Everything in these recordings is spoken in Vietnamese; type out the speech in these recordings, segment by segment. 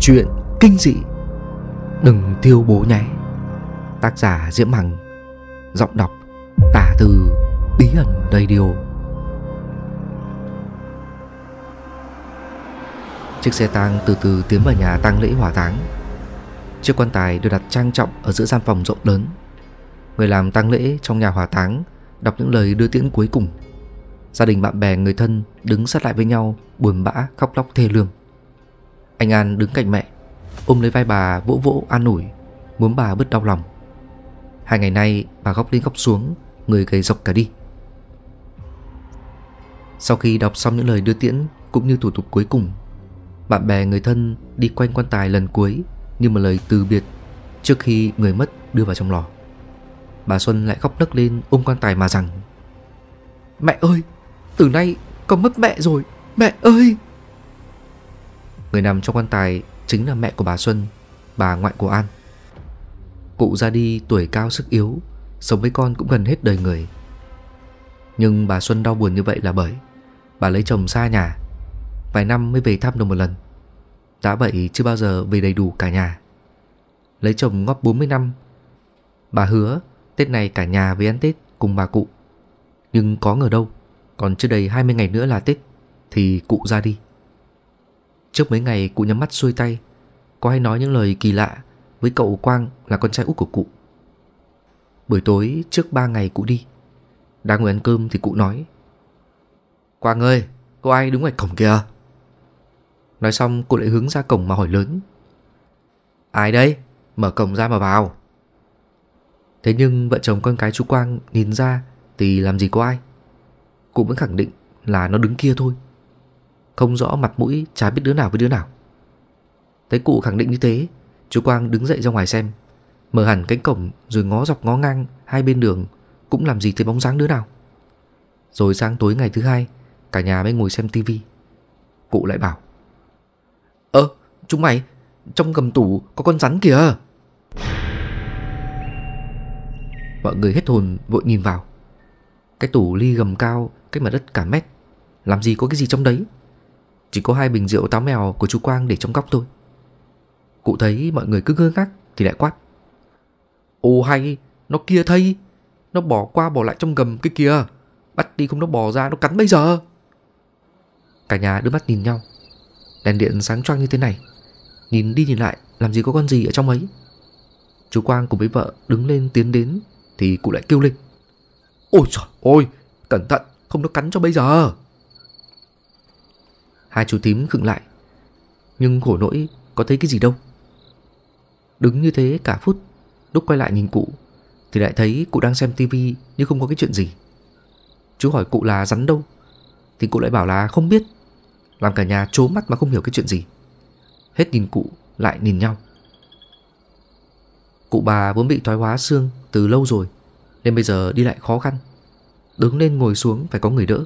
chuyện kinh dị Đừng thiêu bố nhé Tác giả Diễm Hằng Giọng đọc Tả từ Bí ẩn đầy điều Chiếc xe tang từ từ tiến vào nhà tang lễ hỏa táng Chiếc quan tài được đặt trang trọng ở giữa gian phòng rộng lớn Người làm tang lễ trong nhà hỏa táng Đọc những lời đưa tiễn cuối cùng Gia đình bạn bè người thân đứng sát lại với nhau Buồn bã khóc lóc thê lương anh An đứng cạnh mẹ Ôm lấy vai bà vỗ vỗ an ủi Muốn bà bớt đau lòng Hai ngày nay bà góc lên góc xuống Người gầy dọc cả đi Sau khi đọc xong những lời đưa tiễn Cũng như thủ tục cuối cùng Bạn bè người thân đi quanh quan tài lần cuối Như một lời từ biệt Trước khi người mất đưa vào trong lò Bà Xuân lại khóc nấc lên ôm quan tài mà rằng Mẹ ơi Từ nay con mất mẹ rồi Mẹ ơi Người nằm trong quan tài chính là mẹ của bà Xuân, bà ngoại của An. Cụ ra đi tuổi cao sức yếu, sống với con cũng gần hết đời người. Nhưng bà Xuân đau buồn như vậy là bởi bà lấy chồng xa nhà, vài năm mới về thăm được một lần. Đã vậy chưa bao giờ về đầy đủ cả nhà. Lấy chồng ngóp 40 năm, bà hứa Tết này cả nhà về ăn Tết cùng bà cụ. Nhưng có ngờ đâu, còn chưa đầy 20 ngày nữa là Tết thì cụ ra đi. Trước mấy ngày cụ nhắm mắt xuôi tay Có hay nói những lời kỳ lạ Với cậu Quang là con trai út của cụ Buổi tối trước ba ngày cụ đi Đang ngồi ăn cơm thì cụ nói Quang ơi Có ai đứng ngoài cổng kìa Nói xong cụ lại hướng ra cổng mà hỏi lớn Ai đây Mở cổng ra mà vào Thế nhưng vợ chồng con cái chú Quang nhìn ra Thì làm gì có ai Cụ vẫn khẳng định là nó đứng kia thôi không rõ mặt mũi chả biết đứa nào với đứa nào Thấy cụ khẳng định như thế Chú Quang đứng dậy ra ngoài xem Mở hẳn cánh cổng rồi ngó dọc ngó ngang Hai bên đường cũng làm gì thấy bóng dáng đứa nào Rồi sáng tối ngày thứ hai Cả nhà mới ngồi xem tivi Cụ lại bảo Ơ, chúng mày Trong gầm tủ có con rắn kìa Mọi người hết hồn vội nhìn vào Cái tủ ly gầm cao Cách mặt đất cả mét Làm gì có cái gì trong đấy chỉ có hai bình rượu táo mèo của chú Quang để trong góc thôi Cụ thấy mọi người cứ ngơ ngác Thì lại quát Ồ hay, nó kia thây Nó bỏ qua bỏ lại trong gầm cái kia Bắt đi không nó bò ra nó cắn bây giờ Cả nhà đưa mắt nhìn nhau Đèn điện sáng choang như thế này Nhìn đi nhìn lại Làm gì có con gì ở trong ấy Chú Quang cùng với vợ đứng lên tiến đến Thì cụ lại kêu lên Ôi trời ơi Cẩn thận không nó cắn cho bây giờ Hai chú tím khựng lại Nhưng khổ nỗi có thấy cái gì đâu Đứng như thế cả phút Lúc quay lại nhìn cụ Thì lại thấy cụ đang xem tivi Nhưng không có cái chuyện gì Chú hỏi cụ là rắn đâu Thì cụ lại bảo là không biết Làm cả nhà trố mắt mà không hiểu cái chuyện gì Hết nhìn cụ lại nhìn nhau Cụ bà vốn bị thoái hóa xương từ lâu rồi Nên bây giờ đi lại khó khăn Đứng lên ngồi xuống phải có người đỡ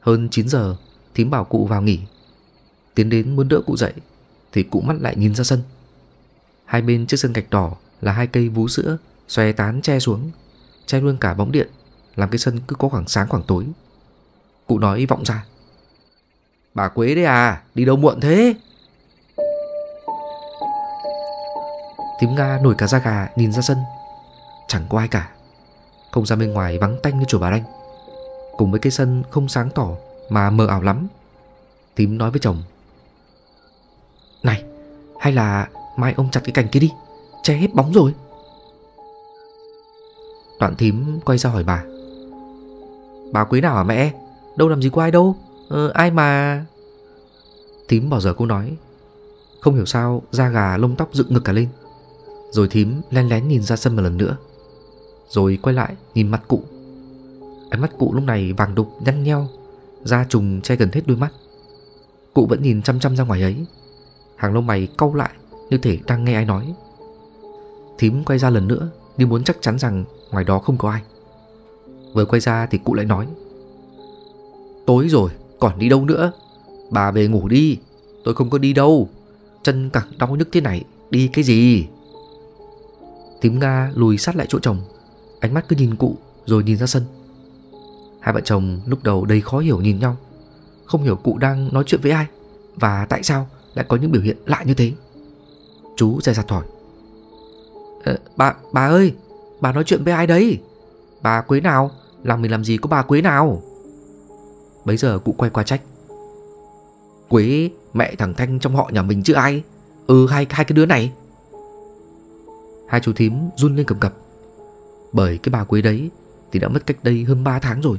Hơn 9 giờ Thím bảo cụ vào nghỉ Tiến đến muốn đỡ cụ dậy Thì cụ mắt lại nhìn ra sân Hai bên chiếc sân gạch đỏ là hai cây vú sữa Xòe tán che xuống Che luôn cả bóng điện Làm cái sân cứ có khoảng sáng khoảng tối Cụ nói vọng ra Bà Quế đấy à Đi đâu muộn thế Thím Nga nổi cả da gà nhìn ra sân Chẳng có ai cả Không ra bên ngoài vắng tanh như chùa bà Đanh Cùng với cái sân không sáng tỏ mà mờ ảo lắm. Tím nói với chồng. Này, hay là mai ông chặt cái cành kia đi, che hết bóng rồi. Đoạn thím quay ra hỏi bà. Bà quý nào hả mẹ? Đâu làm gì có ai đâu, ờ, ai mà... Thím bỏ giờ cô nói. Không hiểu sao da gà lông tóc dựng ngực cả lên. Rồi thím len lén nhìn ra sân một lần nữa Rồi quay lại nhìn mặt cụ Ánh mắt cụ lúc này vàng đục nhăn nheo Da trùng che gần hết đôi mắt Cụ vẫn nhìn chăm chăm ra ngoài ấy Hàng lông mày cau lại Như thể đang nghe ai nói Thím quay ra lần nữa đi muốn chắc chắn rằng ngoài đó không có ai Vừa quay ra thì cụ lại nói Tối rồi còn đi đâu nữa Bà về ngủ đi Tôi không có đi đâu Chân cẳng đau nhức thế này Đi cái gì Thím Nga lùi sát lại chỗ chồng Ánh mắt cứ nhìn cụ rồi nhìn ra sân Hai vợ chồng lúc đầu đầy khó hiểu nhìn nhau Không hiểu cụ đang nói chuyện với ai Và tại sao lại có những biểu hiện lạ như thế Chú dè dặt hỏi à, Bà bà ơi Bà nói chuyện với ai đấy Bà quế nào Làm mình làm gì có bà quế nào Bấy giờ cụ quay qua trách Quế mẹ thằng Thanh trong họ nhà mình chứ ai Ừ hai, hai cái đứa này Hai chú thím run lên cầm cập Bởi cái bà quế đấy Thì đã mất cách đây hơn 3 tháng rồi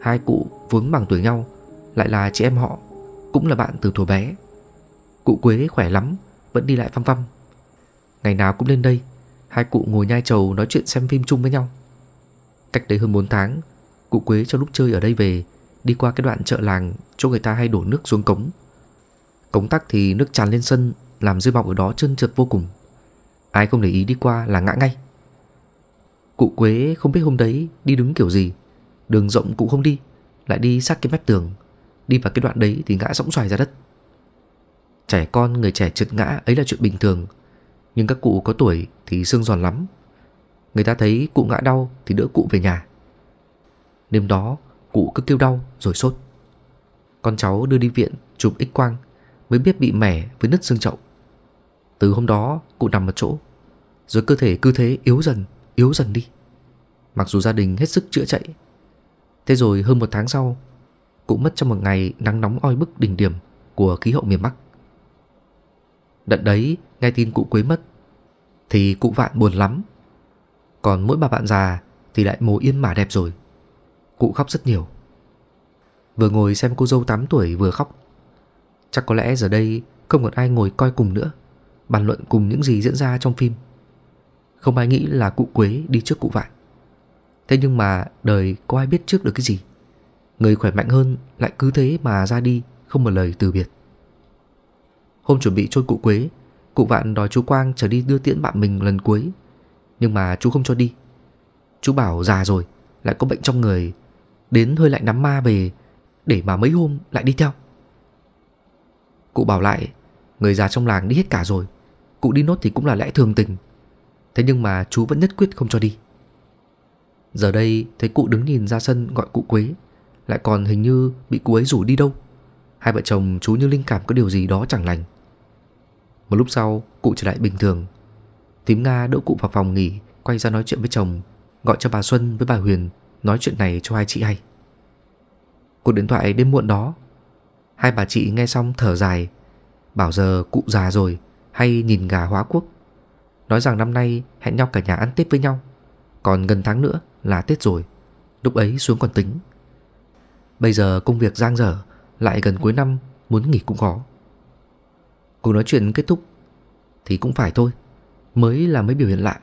Hai cụ vướng bằng tuổi nhau Lại là chị em họ Cũng là bạn từ thuở bé Cụ Quế khỏe lắm Vẫn đi lại phăm phăm Ngày nào cũng lên đây Hai cụ ngồi nhai trầu nói chuyện xem phim chung với nhau Cách đây hơn 4 tháng Cụ Quế cho lúc chơi ở đây về Đi qua cái đoạn chợ làng Chỗ người ta hay đổ nước xuống cống Cống tắc thì nước tràn lên sân Làm dư bọng ở đó trơn trượt vô cùng Ai không để ý đi qua là ngã ngay Cụ Quế không biết hôm đấy đi đứng kiểu gì Đường rộng cũng không đi Lại đi sát cái mép tường Đi vào cái đoạn đấy thì ngã sõng xoài ra đất Trẻ con người trẻ trượt ngã ấy là chuyện bình thường Nhưng các cụ có tuổi thì xương giòn lắm Người ta thấy cụ ngã đau thì đỡ cụ về nhà Đêm đó cụ cứ kêu đau rồi sốt Con cháu đưa đi viện chụp x quang Mới biết bị mẻ với nứt xương chậu Từ hôm đó cụ nằm một chỗ Rồi cơ thể cứ thế yếu dần, yếu dần đi Mặc dù gia đình hết sức chữa chạy Thế rồi hơn một tháng sau, cũng mất trong một ngày nắng nóng oi bức đỉnh điểm của khí hậu miền Bắc. Đợt đấy, nghe tin cụ Quế mất, thì cụ vạn buồn lắm. Còn mỗi bà bạn già thì lại mồ yên mà đẹp rồi. Cụ khóc rất nhiều. Vừa ngồi xem cô dâu 8 tuổi vừa khóc. Chắc có lẽ giờ đây không còn ai ngồi coi cùng nữa, bàn luận cùng những gì diễn ra trong phim. Không ai nghĩ là cụ Quế đi trước cụ vạn. Thế nhưng mà đời có ai biết trước được cái gì Người khỏe mạnh hơn lại cứ thế mà ra đi Không một lời từ biệt Hôm chuẩn bị trôn cụ quế Cụ vạn đòi chú Quang trở đi đưa tiễn bạn mình lần cuối Nhưng mà chú không cho đi Chú bảo già rồi Lại có bệnh trong người Đến hơi lại nắm ma về Để mà mấy hôm lại đi theo Cụ bảo lại Người già trong làng đi hết cả rồi Cụ đi nốt thì cũng là lẽ thường tình Thế nhưng mà chú vẫn nhất quyết không cho đi Giờ đây thấy cụ đứng nhìn ra sân gọi cụ Quế Lại còn hình như bị cụ ấy rủ đi đâu Hai vợ chồng chú như linh cảm có điều gì đó chẳng lành Một lúc sau cụ trở lại bình thường Tím Nga đỡ cụ vào phòng nghỉ Quay ra nói chuyện với chồng Gọi cho bà Xuân với bà Huyền Nói chuyện này cho hai chị hay Cuộc điện thoại đêm muộn đó Hai bà chị nghe xong thở dài Bảo giờ cụ già rồi Hay nhìn gà hóa quốc Nói rằng năm nay hẹn nhau cả nhà ăn Tết với nhau Còn gần tháng nữa là Tết rồi, lúc ấy xuống còn tính. Bây giờ công việc giang dở, lại gần cuối năm muốn nghỉ cũng khó. Cuộc nói chuyện kết thúc thì cũng phải thôi, mới là mấy biểu hiện lạ,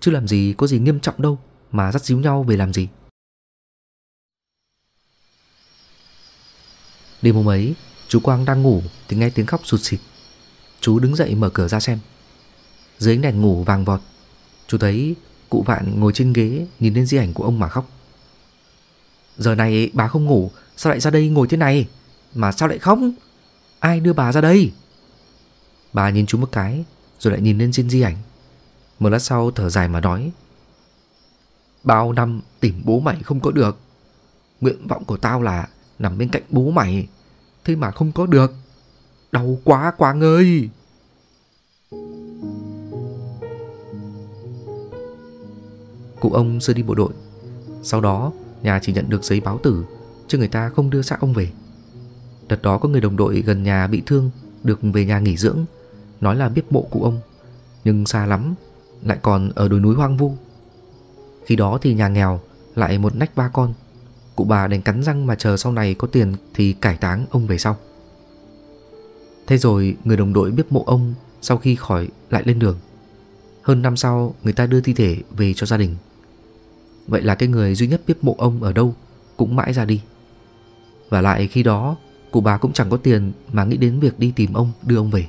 chứ làm gì có gì nghiêm trọng đâu mà dắt díu nhau về làm gì. Đêm hôm ấy, chú Quang đang ngủ thì nghe tiếng khóc sụt sịt. Chú đứng dậy mở cửa ra xem. Dưới ánh đèn ngủ vàng vọt, chú thấy Cụ vạn ngồi trên ghế nhìn lên di ảnh của ông mà khóc Giờ này bà không ngủ Sao lại ra đây ngồi thế này Mà sao lại khóc Ai đưa bà ra đây Bà nhìn chú một cái Rồi lại nhìn lên trên di ảnh Một lát sau thở dài mà nói Bao năm tìm bố mày không có được Nguyện vọng của tao là Nằm bên cạnh bố mày Thế mà không có được Đau quá quá ơi Cụ ông xưa đi bộ đội Sau đó nhà chỉ nhận được giấy báo tử Chứ người ta không đưa xác ông về Đợt đó có người đồng đội gần nhà bị thương Được về nhà nghỉ dưỡng Nói là biết mộ cụ ông Nhưng xa lắm Lại còn ở đồi núi hoang vu Khi đó thì nhà nghèo Lại một nách ba con Cụ bà đành cắn răng mà chờ sau này có tiền Thì cải táng ông về sau Thế rồi người đồng đội biết mộ ông Sau khi khỏi lại lên đường Hơn năm sau người ta đưa thi thể về cho gia đình Vậy là cái người duy nhất biết mộ ông ở đâu cũng mãi ra đi. Và lại khi đó, cụ bà cũng chẳng có tiền mà nghĩ đến việc đi tìm ông đưa ông về.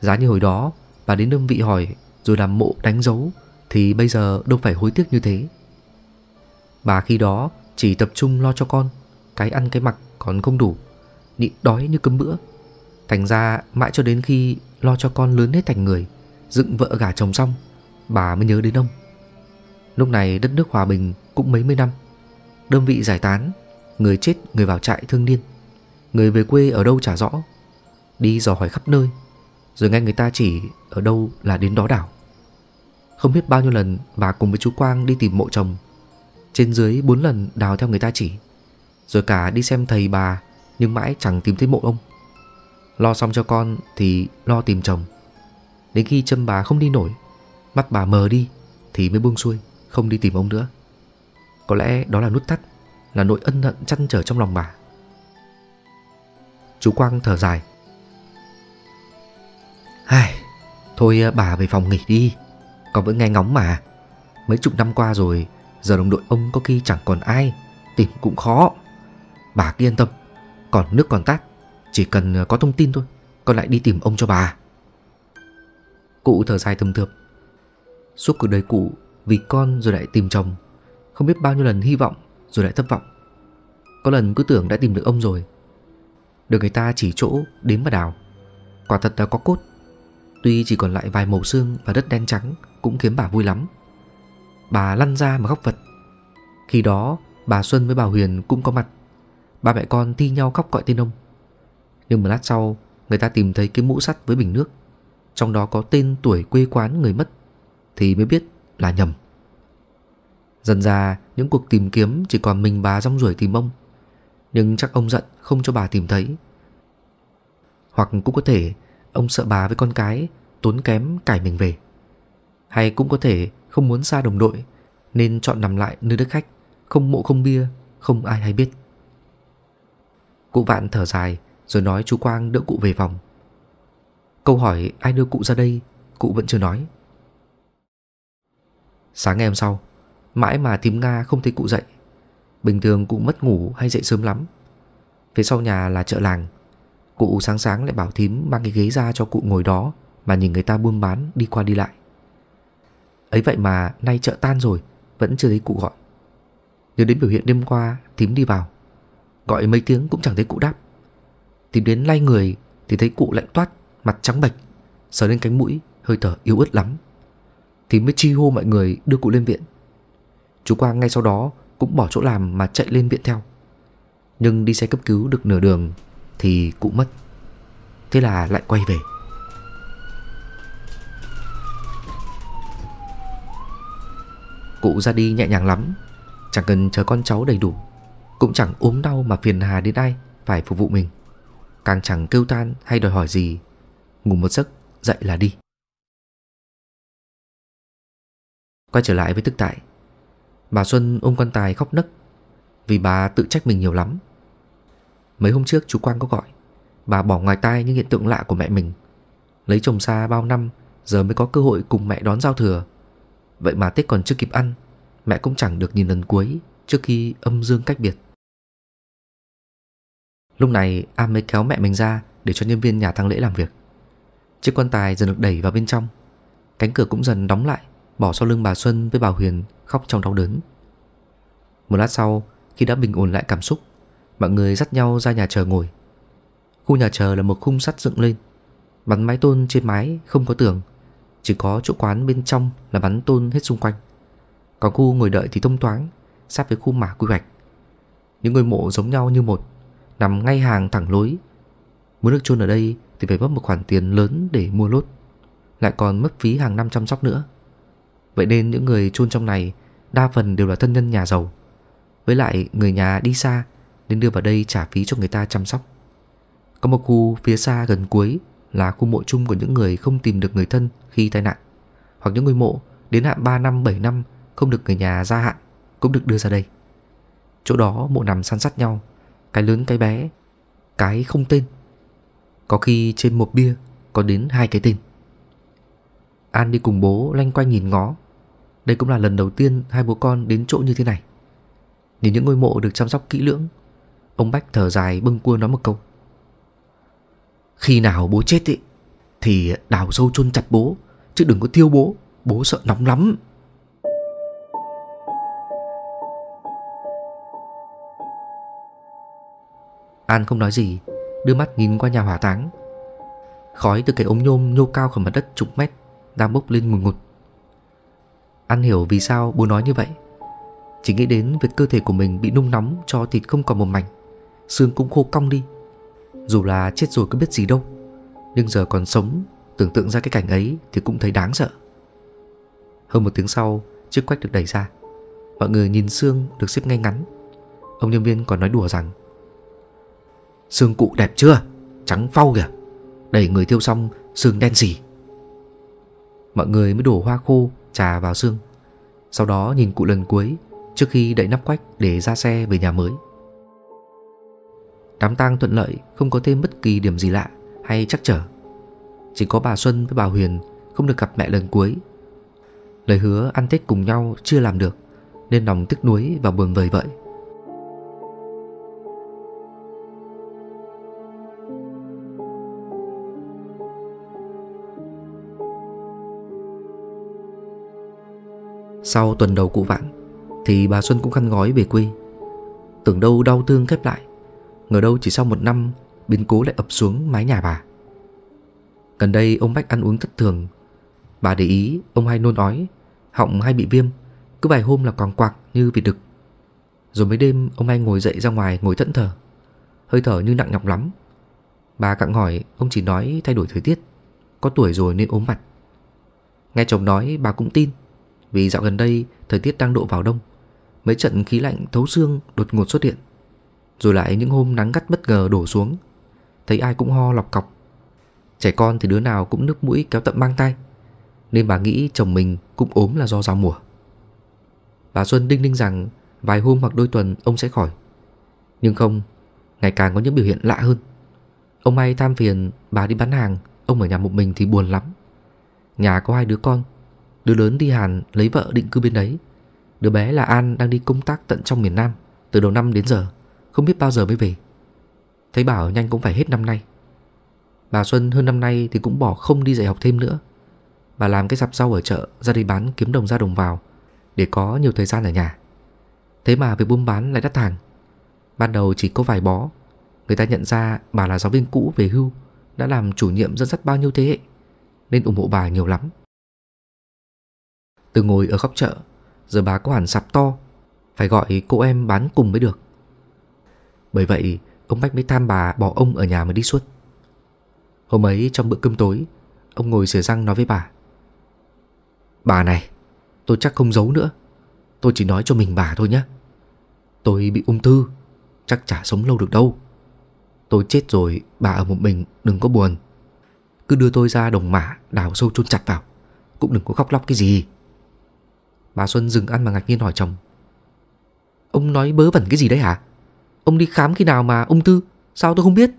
Giá như hồi đó, bà đến đơn vị hỏi rồi làm mộ đánh dấu thì bây giờ đâu phải hối tiếc như thế. Bà khi đó chỉ tập trung lo cho con, cái ăn cái mặc còn không đủ, nhịn đói như cấm bữa. Thành ra mãi cho đến khi lo cho con lớn hết thành người, dựng vợ gả chồng xong, bà mới nhớ đến ông. Lúc này đất nước hòa bình cũng mấy mươi năm Đơn vị giải tán Người chết người vào trại thương niên, Người về quê ở đâu chả rõ Đi dò hỏi khắp nơi Rồi nghe người ta chỉ ở đâu là đến đó đảo Không biết bao nhiêu lần Bà cùng với chú Quang đi tìm mộ chồng Trên dưới 4 lần đào theo người ta chỉ Rồi cả đi xem thầy bà Nhưng mãi chẳng tìm thấy mộ ông Lo xong cho con thì lo tìm chồng Đến khi chân bà không đi nổi Mắt bà mờ đi Thì mới buông xuôi không đi tìm ông nữa Có lẽ đó là nút thắt Là nỗi ân hận chăn trở trong lòng bà Chú Quang thở dài Ai, Thôi à, bà về phòng nghỉ đi Còn vẫn nghe ngóng mà Mấy chục năm qua rồi Giờ đồng đội ông có khi chẳng còn ai Tìm cũng khó Bà cứ yên tâm Còn nước còn tát Chỉ cần à, có thông tin thôi Con lại đi tìm ông cho bà Cụ thở dài thầm thượp Suốt cuộc đời cụ vì con rồi lại tìm chồng Không biết bao nhiêu lần hy vọng rồi lại thất vọng Có lần cứ tưởng đã tìm được ông rồi Được người ta chỉ chỗ đến mà đào Quả thật đã có cốt Tuy chỉ còn lại vài màu xương và đất đen trắng Cũng khiến bà vui lắm Bà lăn ra mà khóc vật Khi đó bà Xuân với bà Huyền cũng có mặt Ba mẹ con thi nhau khóc gọi tên ông Nhưng một lát sau Người ta tìm thấy cái mũ sắt với bình nước Trong đó có tên tuổi quê quán người mất Thì mới biết là nhầm Dần ra những cuộc tìm kiếm chỉ còn mình bà rong ruổi tìm ông Nhưng chắc ông giận không cho bà tìm thấy Hoặc cũng có thể ông sợ bà với con cái tốn kém cải mình về Hay cũng có thể không muốn xa đồng đội Nên chọn nằm lại nơi đất khách Không mộ không bia, không ai hay biết Cụ vạn thở dài rồi nói chú Quang đỡ cụ về phòng Câu hỏi ai đưa cụ ra đây Cụ vẫn chưa nói Sáng ngày hôm sau, mãi mà thím Nga không thấy cụ dậy. Bình thường cụ mất ngủ hay dậy sớm lắm. Phía sau nhà là chợ làng. Cụ sáng sáng lại bảo thím mang cái ghế ra cho cụ ngồi đó mà nhìn người ta buôn bán đi qua đi lại. Ấy vậy mà nay chợ tan rồi, vẫn chưa thấy cụ gọi. Nhớ đến biểu hiện đêm qua, thím đi vào. Gọi mấy tiếng cũng chẳng thấy cụ đáp. Tìm đến lay người thì thấy cụ lạnh toát, mặt trắng bệch, sờ lên cánh mũi, hơi thở yếu ớt lắm, thì mới chi hô mọi người đưa cụ lên viện. Chú Quang ngay sau đó cũng bỏ chỗ làm mà chạy lên viện theo. Nhưng đi xe cấp cứu được nửa đường thì cụ mất. Thế là lại quay về. Cụ ra đi nhẹ nhàng lắm, chẳng cần chờ con cháu đầy đủ, cũng chẳng ốm đau mà phiền hà đến ai phải phục vụ mình. Càng chẳng kêu tan hay đòi hỏi gì, ngủ một giấc dậy là đi. Quay trở lại với thực tại Bà Xuân ôm quan tài khóc nấc Vì bà tự trách mình nhiều lắm Mấy hôm trước chú Quang có gọi Bà bỏ ngoài tai những hiện tượng lạ của mẹ mình Lấy chồng xa bao năm Giờ mới có cơ hội cùng mẹ đón giao thừa Vậy mà Tết còn chưa kịp ăn Mẹ cũng chẳng được nhìn lần cuối Trước khi âm dương cách biệt Lúc này a mới kéo mẹ mình ra Để cho nhân viên nhà thang lễ làm việc Chiếc quan tài dần được đẩy vào bên trong Cánh cửa cũng dần đóng lại Bỏ sau lưng bà Xuân với bà Huyền khóc trong đau đớn Một lát sau khi đã bình ổn lại cảm xúc Mọi người dắt nhau ra nhà chờ ngồi Khu nhà chờ là một khung sắt dựng lên Bắn mái tôn trên mái không có tường Chỉ có chỗ quán bên trong là bắn tôn hết xung quanh Còn khu ngồi đợi thì thông thoáng Sát với khu mả quy hoạch Những ngôi mộ giống nhau như một Nằm ngay hàng thẳng lối Muốn được chôn ở đây thì phải mất một khoản tiền lớn để mua lốt Lại còn mất phí hàng năm chăm sóc nữa Vậy nên những người chôn trong này đa phần đều là thân nhân nhà giàu. Với lại người nhà đi xa nên đưa vào đây trả phí cho người ta chăm sóc. Có một khu phía xa gần cuối là khu mộ chung của những người không tìm được người thân khi tai nạn, hoặc những người mộ đến hạn 3 năm 7 năm không được người nhà gia hạn cũng được đưa ra đây. Chỗ đó mộ nằm san sát nhau, cái lớn cái bé, cái không tên. Có khi trên một bia có đến hai cái tên. An đi cùng bố lanh quanh nhìn ngó đây cũng là lần đầu tiên hai bố con đến chỗ như thế này Nhìn những ngôi mộ được chăm sóc kỹ lưỡng Ông Bách thở dài bưng cua nói một câu Khi nào bố chết ấy, Thì đào sâu chôn chặt bố Chứ đừng có thiêu bố Bố sợ nóng lắm An không nói gì Đưa mắt nhìn qua nhà hỏa táng Khói từ cái ống nhôm nhô cao khỏi mặt đất chục mét Đang bốc lên ngùn ngụt, ngụt An hiểu vì sao bố nói như vậy Chỉ nghĩ đến việc cơ thể của mình bị nung nóng cho thịt không còn một mảnh Xương cũng khô cong đi Dù là chết rồi có biết gì đâu Nhưng giờ còn sống Tưởng tượng ra cái cảnh ấy thì cũng thấy đáng sợ Hơn một tiếng sau Chiếc quách được đẩy ra Mọi người nhìn xương được xếp ngay ngắn Ông nhân viên còn nói đùa rằng Xương cụ đẹp chưa Trắng phau kìa Đẩy người thiêu xong xương đen gì?" Mọi người mới đổ hoa khô trà vào xương. Sau đó nhìn cụ lần cuối trước khi đậy nắp quách để ra xe về nhà mới. Đám tang thuận lợi, không có thêm bất kỳ điểm gì lạ hay chắc trở. Chỉ có bà Xuân với bà Huyền không được gặp mẹ lần cuối. Lời hứa ăn Tết cùng nhau chưa làm được nên lòng tức nuối và buồn vời vợi. Sau tuần đầu cụ vãn Thì bà Xuân cũng khăn gói về quê Tưởng đâu đau thương khép lại Ngờ đâu chỉ sau một năm Biến cố lại ập xuống mái nhà bà Gần đây ông Bách ăn uống thất thường Bà để ý ông hay nôn ói Họng hay bị viêm Cứ vài hôm là còn quạc như vịt đực Rồi mấy đêm ông hay ngồi dậy ra ngoài ngồi thẫn thờ Hơi thở như nặng nhọc lắm Bà cặng hỏi ông chỉ nói thay đổi thời tiết Có tuổi rồi nên ốm mặt Nghe chồng nói bà cũng tin vì dạo gần đây thời tiết đang độ vào đông, mấy trận khí lạnh thấu xương đột ngột xuất hiện. Rồi lại những hôm nắng gắt bất ngờ đổ xuống, thấy ai cũng ho lọc cọc. Trẻ con thì đứa nào cũng nước mũi kéo tận mang tay, nên bà nghĩ chồng mình cũng ốm là do giao mùa. Bà Xuân đinh ninh rằng vài hôm hoặc đôi tuần ông sẽ khỏi. Nhưng không, ngày càng có những biểu hiện lạ hơn. Ông may tham phiền bà đi bán hàng, ông ở nhà một mình thì buồn lắm. Nhà có hai đứa con, Đứa lớn đi Hàn lấy vợ định cư bên đấy Đứa bé là An đang đi công tác tận trong miền Nam Từ đầu năm đến giờ Không biết bao giờ mới về Thấy bảo nhanh cũng phải hết năm nay Bà Xuân hơn năm nay thì cũng bỏ không đi dạy học thêm nữa Bà làm cái sạp rau ở chợ Ra đi bán kiếm đồng ra đồng vào Để có nhiều thời gian ở nhà Thế mà việc buôn bán lại đắt hàng Ban đầu chỉ có vài bó Người ta nhận ra bà là giáo viên cũ về hưu Đã làm chủ nhiệm dẫn dắt bao nhiêu thế hệ Nên ủng hộ bà nhiều lắm từ ngồi ở góc chợ Giờ bà có hẳn sạp to Phải gọi cô em bán cùng mới được Bởi vậy ông Bách mới than bà bỏ ông ở nhà mà đi suốt Hôm ấy trong bữa cơm tối Ông ngồi sửa răng nói với bà Bà này Tôi chắc không giấu nữa Tôi chỉ nói cho mình bà thôi nhé Tôi bị ung thư Chắc chả sống lâu được đâu Tôi chết rồi bà ở một mình đừng có buồn Cứ đưa tôi ra đồng mả đào sâu chôn chặt vào Cũng đừng có khóc lóc cái gì Bà Xuân dừng ăn mà ngạc nhiên hỏi chồng Ông nói bớ vẩn cái gì đấy hả Ông đi khám khi nào mà ung tư Sao tôi không biết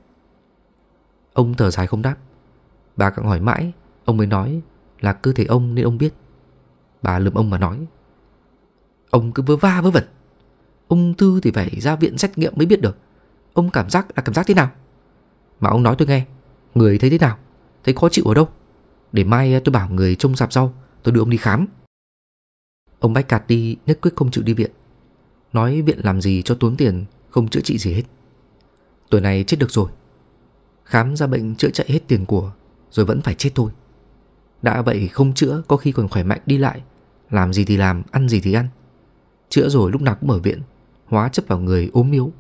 Ông thở dài không đáp Bà càng hỏi mãi Ông mới nói là cơ thể ông nên ông biết Bà lườm ông mà nói Ông cứ vớ va vớ vẩn Ung thư thì phải ra viện xét nghiệm mới biết được Ông cảm giác là cảm giác thế nào Mà ông nói tôi nghe Người thấy thế nào Thấy khó chịu ở đâu Để mai tôi bảo người trông sạp rau Tôi đưa ông đi khám Ông Bách Cạt đi nhất quyết không chịu đi viện Nói viện làm gì cho tốn tiền Không chữa trị gì hết Tuổi này chết được rồi Khám ra bệnh chữa chạy hết tiền của Rồi vẫn phải chết thôi Đã vậy không chữa có khi còn khỏe mạnh đi lại Làm gì thì làm, ăn gì thì ăn Chữa rồi lúc nào cũng ở viện Hóa chấp vào người ốm yếu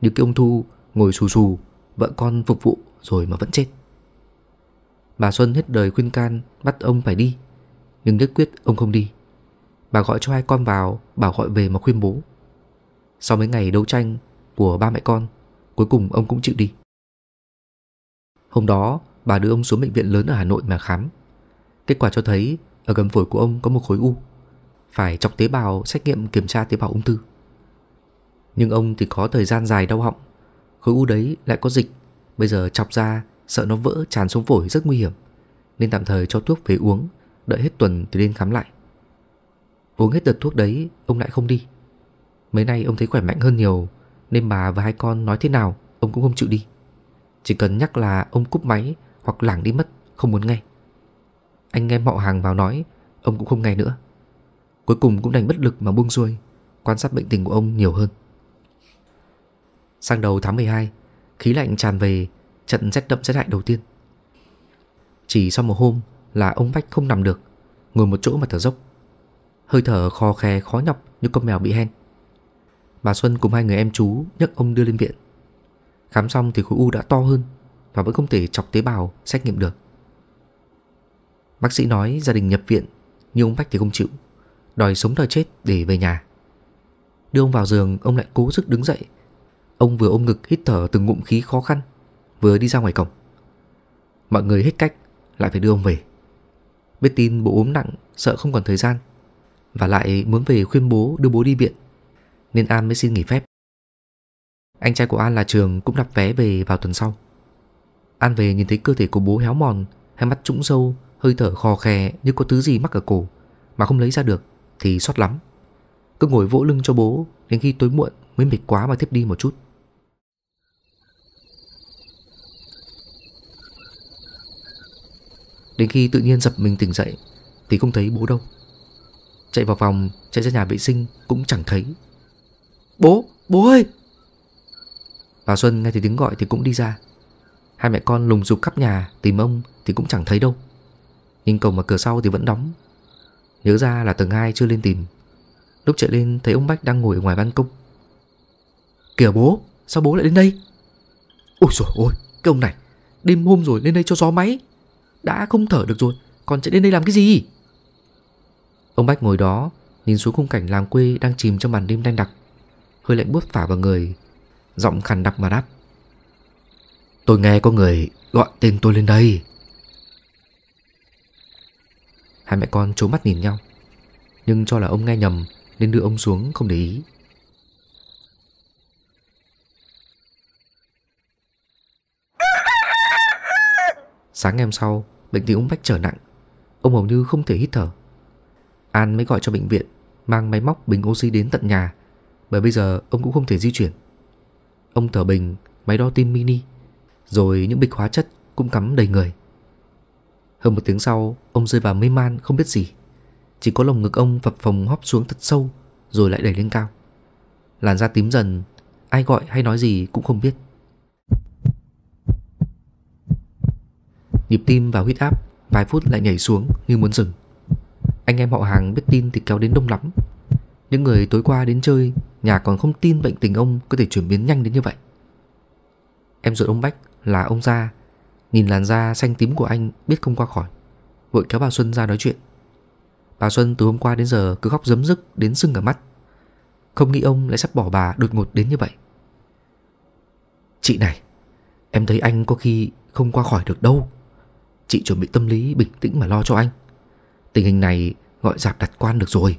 Như cái ông Thu ngồi xù xù Vợ con phục vụ rồi mà vẫn chết Bà Xuân hết đời khuyên can Bắt ông phải đi Nhưng nhất quyết ông không đi Bà gọi cho hai con vào Bảo gọi về mà khuyên bố Sau mấy ngày đấu tranh của ba mẹ con Cuối cùng ông cũng chịu đi Hôm đó bà đưa ông xuống bệnh viện lớn ở Hà Nội mà khám Kết quả cho thấy Ở gần phổi của ông có một khối u Phải chọc tế bào xét nghiệm kiểm tra tế bào ung thư Nhưng ông thì có thời gian dài đau họng Khối u đấy lại có dịch Bây giờ chọc ra sợ nó vỡ tràn xuống phổi rất nguy hiểm Nên tạm thời cho thuốc về uống Đợi hết tuần thì lên khám lại Uống hết đợt thuốc đấy Ông lại không đi Mấy nay ông thấy khỏe mạnh hơn nhiều Nên bà và hai con nói thế nào Ông cũng không chịu đi Chỉ cần nhắc là ông cúp máy Hoặc lảng đi mất Không muốn nghe Anh nghe họ hàng vào nói Ông cũng không nghe nữa Cuối cùng cũng đành bất lực mà buông xuôi Quan sát bệnh tình của ông nhiều hơn Sang đầu tháng 12 Khí lạnh tràn về Trận rét đậm rét hại đầu tiên Chỉ sau một hôm là ông Bách không nằm được Ngồi một chỗ mà thở dốc hơi thở khò khè khó nhọc như con mèo bị hen. Bà Xuân cùng hai người em chú nhấc ông đưa lên viện. Khám xong thì khối u đã to hơn và vẫn không thể chọc tế bào xét nghiệm được. Bác sĩ nói gia đình nhập viện nhưng ông Bách thì không chịu, đòi sống đòi chết để về nhà. Đưa ông vào giường, ông lại cố sức đứng dậy. Ông vừa ôm ngực hít thở từng ngụm khí khó khăn, vừa đi ra ngoài cổng. Mọi người hết cách, lại phải đưa ông về. Biết tin bố ốm nặng, sợ không còn thời gian, và lại muốn về khuyên bố đưa bố đi viện nên An mới xin nghỉ phép. Anh trai của An là Trường cũng đặt vé về vào tuần sau. An về nhìn thấy cơ thể của bố héo mòn, hai mắt trũng sâu, hơi thở khò khè như có thứ gì mắc ở cổ mà không lấy ra được thì xót lắm. Cứ ngồi vỗ lưng cho bố đến khi tối muộn mới mệt quá mà thiếp đi một chút. Đến khi tự nhiên dập mình tỉnh dậy thì không thấy bố đâu. Chạy vào phòng Chạy ra nhà vệ sinh Cũng chẳng thấy Bố Bố ơi Bà Xuân nghe thấy tiếng gọi thì cũng đi ra Hai mẹ con lùng dục khắp nhà Tìm ông thì cũng chẳng thấy đâu Nhưng cổng mà cửa sau thì vẫn đóng Nhớ ra là tầng hai chưa lên tìm Lúc chạy lên thấy ông Bách đang ngồi ở ngoài ban công Kìa bố Sao bố lại đến đây Ôi trời ôi Cái ông này Đêm hôm rồi lên đây cho gió máy Đã không thở được rồi Còn chạy đến đây làm cái gì Ông Bách ngồi đó, nhìn xuống khung cảnh làng quê đang chìm trong màn đêm đen đặc. Hơi lạnh buốt phả vào người, giọng khàn đặc mà đáp. Tôi nghe có người gọi tên tôi lên đây. Hai mẹ con trố mắt nhìn nhau, nhưng cho là ông nghe nhầm nên đưa ông xuống không để ý. Sáng ngày hôm sau, bệnh tình ông Bách trở nặng. Ông hầu như không thể hít thở, An mới gọi cho bệnh viện mang máy móc bình oxy đến tận nhà bởi bây giờ ông cũng không thể di chuyển. Ông thở bình, máy đo tim mini, rồi những bịch hóa chất cũng cắm đầy người. Hơn một tiếng sau, ông rơi vào mê man không biết gì. Chỉ có lồng ngực ông phập phồng hóp xuống thật sâu rồi lại đẩy lên cao. Làn da tím dần, ai gọi hay nói gì cũng không biết. Nhịp tim và huyết áp vài phút lại nhảy xuống như muốn dừng. Anh em họ hàng biết tin thì kéo đến đông lắm Những người tối qua đến chơi Nhà còn không tin bệnh tình ông có thể chuyển biến nhanh đến như vậy Em ruột ông Bách là ông Gia Nhìn làn da xanh tím của anh biết không qua khỏi Vội kéo bà Xuân ra nói chuyện Bà Xuân từ hôm qua đến giờ cứ khóc giấm dứt đến sưng cả mắt Không nghĩ ông lại sắp bỏ bà đột ngột đến như vậy Chị này Em thấy anh có khi không qua khỏi được đâu Chị chuẩn bị tâm lý bình tĩnh mà lo cho anh Tình hình này gọi giạp đặt quan được rồi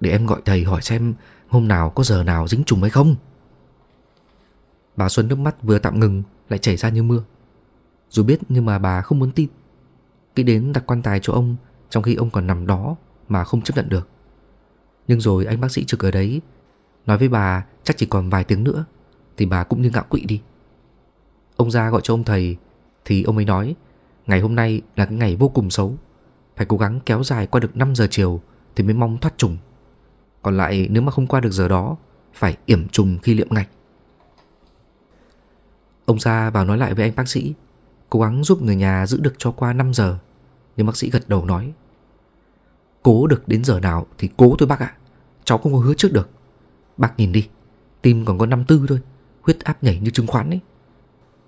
Để em gọi thầy hỏi xem Hôm nào có giờ nào dính trùng hay không Bà Xuân nước mắt vừa tạm ngừng Lại chảy ra như mưa Dù biết nhưng mà bà không muốn tin Khi đến đặt quan tài cho ông Trong khi ông còn nằm đó mà không chấp nhận được Nhưng rồi anh bác sĩ trực ở đấy Nói với bà chắc chỉ còn vài tiếng nữa Thì bà cũng như ngã quỵ đi Ông ra gọi cho ông thầy Thì ông ấy nói Ngày hôm nay là cái ngày vô cùng xấu phải cố gắng kéo dài qua được 5 giờ chiều thì mới mong thoát trùng. Còn lại nếu mà không qua được giờ đó, phải yểm trùng khi liệm ngạch. Ông ra vào nói lại với anh bác sĩ, cố gắng giúp người nhà giữ được cho qua 5 giờ. Nhưng bác sĩ gật đầu nói, cố được đến giờ nào thì cố thôi bác ạ, à. cháu không có hứa trước được. Bác nhìn đi, tim còn có 54 thôi, huyết áp nhảy như chứng khoán ấy.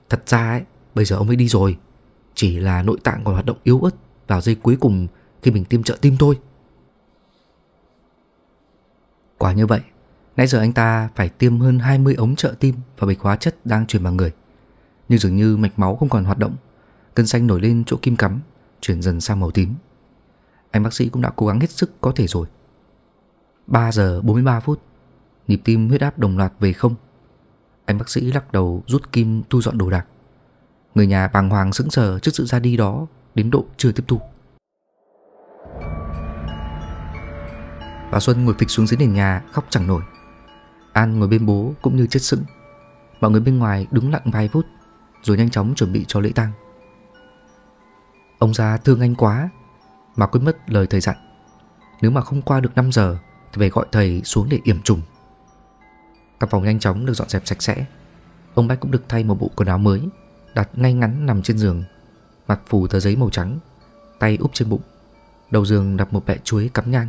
Thật ra ấy, bây giờ ông ấy đi rồi, chỉ là nội tạng còn hoạt động yếu ớt vào giây cuối cùng khi mình tiêm trợ tim thôi. Quả như vậy, nãy giờ anh ta phải tiêm hơn 20 ống trợ tim và bịch hóa chất đang truyền vào người. Nhưng dường như mạch máu không còn hoạt động, cân xanh nổi lên chỗ kim cắm, chuyển dần sang màu tím. Anh bác sĩ cũng đã cố gắng hết sức có thể rồi. 3 giờ 43 phút, nhịp tim huyết áp đồng loạt về không. Anh bác sĩ lắc đầu rút kim thu dọn đồ đạc. Người nhà bàng hoàng sững sờ trước sự ra đi đó đến độ chưa tiếp thu. Bà Xuân ngồi phịch xuống dưới nền nhà khóc chẳng nổi. An ngồi bên bố cũng như chết sững. Mọi người bên ngoài đứng lặng vài phút rồi nhanh chóng chuẩn bị cho lễ tang. Ông già thương anh quá mà quên mất lời thầy dặn. Nếu mà không qua được 5 giờ thì phải gọi thầy xuống để yểm trùng. Căn phòng nhanh chóng được dọn dẹp sạch sẽ. Ông Bách cũng được thay một bộ quần áo mới, đặt ngay ngắn nằm trên giường mặt phủ tờ giấy màu trắng, tay úp trên bụng, đầu giường đặt một bẹ chuối cắm nhang,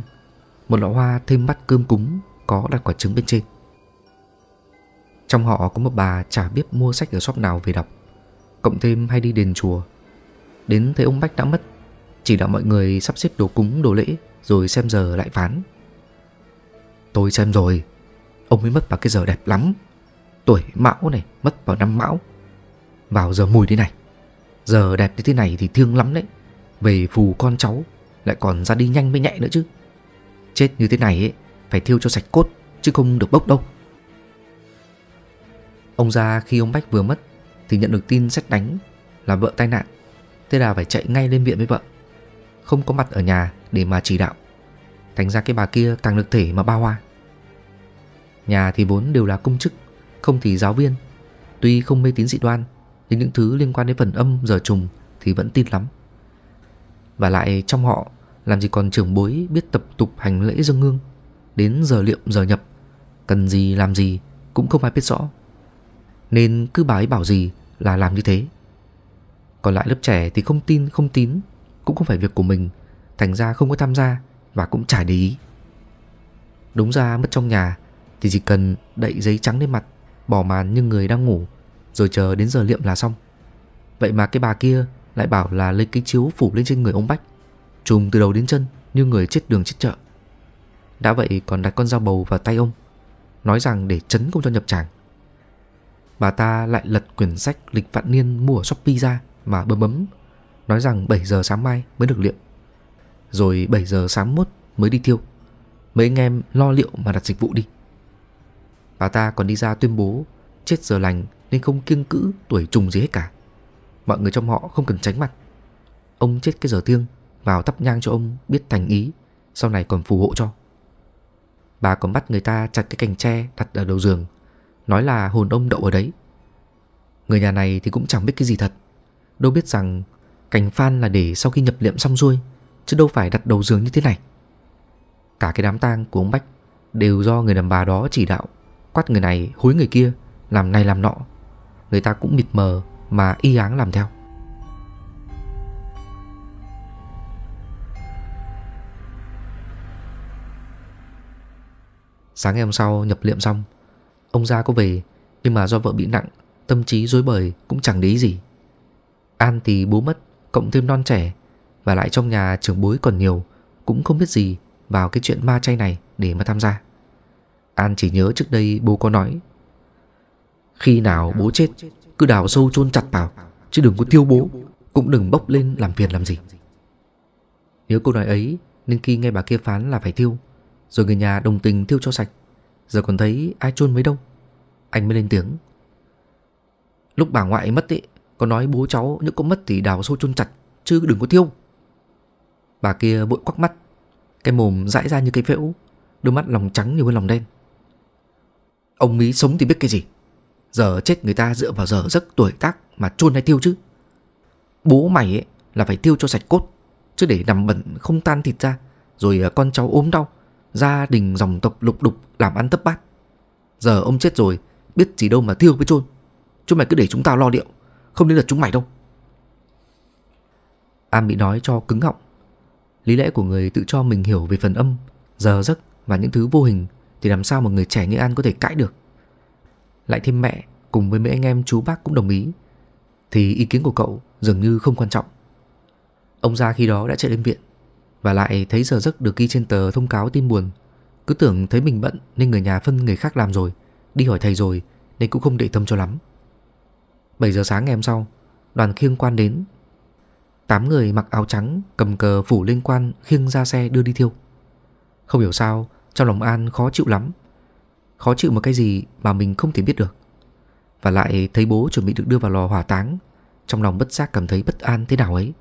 một lọ hoa thêm mắt cơm cúng có đặt quả trứng bên trên. Trong họ có một bà chả biết mua sách ở shop nào về đọc, cộng thêm hay đi đền chùa. Đến thấy ông Bách đã mất, chỉ đạo mọi người sắp xếp đồ cúng đồ lễ rồi xem giờ lại phán. Tôi xem rồi, ông ấy mất vào cái giờ đẹp lắm. Tuổi mão này mất vào năm mão. Vào giờ mùi thế này. Giờ đẹp như thế này thì thương lắm đấy Về phù con cháu Lại còn ra đi nhanh mới nhẹ nữa chứ Chết như thế này ấy, phải thiêu cho sạch cốt Chứ không được bốc đâu Ông ra khi ông Bách vừa mất Thì nhận được tin xét đánh Là vợ tai nạn Thế là phải chạy ngay lên viện với vợ Không có mặt ở nhà để mà chỉ đạo Thành ra cái bà kia càng được thể mà ba hoa Nhà thì vốn đều là công chức Không thì giáo viên Tuy không mê tín dị đoan nhưng những thứ liên quan đến phần âm giờ trùng thì vẫn tin lắm. Và lại trong họ làm gì còn trưởng bối biết tập tục hành lễ dân hương đến giờ liệm giờ nhập, cần gì làm gì cũng không ai biết rõ. Nên cứ bái bảo gì là làm như thế. Còn lại lớp trẻ thì không tin không tín cũng không phải việc của mình, thành ra không có tham gia và cũng chả để ý. Đúng ra mất trong nhà thì chỉ cần đậy giấy trắng lên mặt, bỏ màn như người đang ngủ rồi chờ đến giờ liệm là xong Vậy mà cái bà kia lại bảo là lấy cái chiếu phủ lên trên người ông Bách Trùm từ đầu đến chân như người chết đường chết chợ Đã vậy còn đặt con dao bầu vào tay ông Nói rằng để chấn không cho nhập tràng Bà ta lại lật quyển sách lịch vạn niên mua ở Shopee ra mà bấm bấm Nói rằng 7 giờ sáng mai mới được liệm. Rồi 7 giờ sáng mốt mới đi thiêu Mấy anh em lo liệu mà đặt dịch vụ đi Bà ta còn đi ra tuyên bố Chết giờ lành nên không kiêng cữ tuổi trùng gì hết cả. Mọi người trong họ không cần tránh mặt. Ông chết cái giờ thiêng, vào thắp nhang cho ông biết thành ý, sau này còn phù hộ cho. Bà còn bắt người ta chặt cái cành tre đặt ở đầu giường, nói là hồn ông đậu ở đấy. Người nhà này thì cũng chẳng biết cái gì thật, đâu biết rằng cành phan là để sau khi nhập liệm xong xuôi, chứ đâu phải đặt đầu giường như thế này. Cả cái đám tang của ông Bách đều do người đàn bà đó chỉ đạo, quát người này hối người kia, làm này làm nọ người ta cũng mịt mờ mà y áng làm theo. Sáng ngày hôm sau nhập liệm xong, ông gia có về, nhưng mà do vợ bị nặng, tâm trí rối bời cũng chẳng lý gì. An thì bố mất, cộng thêm non trẻ, và lại trong nhà trưởng bối còn nhiều, cũng không biết gì vào cái chuyện ma chay này để mà tham gia. An chỉ nhớ trước đây bố có nói khi nào bố chết Cứ đào sâu chôn chặt vào Chứ đừng có thiêu bố Cũng đừng bốc lên làm phiền làm gì Nhớ câu nói ấy Nên khi nghe bà kia phán là phải thiêu Rồi người nhà đồng tình thiêu cho sạch Giờ còn thấy ai chôn mấy đâu Anh mới lên tiếng Lúc bà ngoại mất ấy Có nói bố cháu những có mất thì đào sâu chôn chặt Chứ đừng có thiêu Bà kia vội quắc mắt Cái mồm dãi ra như cái phễu Đôi mắt lòng trắng nhiều hơn lòng đen Ông Mỹ sống thì biết cái gì Giờ chết người ta dựa vào giờ giấc tuổi tác mà chôn hay tiêu chứ Bố mày ấy là phải tiêu cho sạch cốt Chứ để nằm bẩn không tan thịt ra Rồi à, con cháu ốm đau Gia đình dòng tộc lục đục làm ăn thấp bát Giờ ông chết rồi Biết gì đâu mà tiêu với chôn Chúng mày cứ để chúng tao lo liệu Không đến lượt chúng mày đâu An bị nói cho cứng họng Lý lẽ của người tự cho mình hiểu về phần âm Giờ giấc và những thứ vô hình Thì làm sao một người trẻ như An có thể cãi được lại thêm mẹ cùng với mấy anh em chú bác cũng đồng ý, thì ý kiến của cậu dường như không quan trọng. Ông ra khi đó đã chạy đến viện, và lại thấy giờ giấc được ghi trên tờ thông cáo tin buồn. Cứ tưởng thấy mình bận nên người nhà phân người khác làm rồi, đi hỏi thầy rồi nên cũng không để tâm cho lắm. 7 giờ sáng ngày hôm sau, đoàn khiêng quan đến. Tám người mặc áo trắng cầm cờ phủ lên quan khiêng ra xe đưa đi thiêu. Không hiểu sao, trong lòng An khó chịu lắm khó chịu một cái gì mà mình không thể biết được. Và lại thấy bố chuẩn bị được đưa vào lò hỏa táng, trong lòng bất giác cảm thấy bất an thế nào ấy.